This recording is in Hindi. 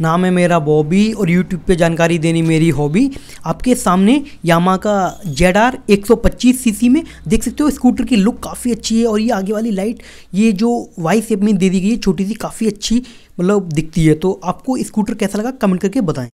नाम है मेरा बॉबी और यूट्यूब पे जानकारी देनी मेरी हॉबी आपके सामने यामा का जेड आर एक सीसी में देख सकते हो स्कूटर की लुक काफ़ी अच्छी है और ये आगे वाली लाइट ये जो वाई सेप में दे दी गई है छोटी सी काफ़ी अच्छी मतलब दिखती है तो आपको स्कूटर कैसा लगा कमेंट करके बताएं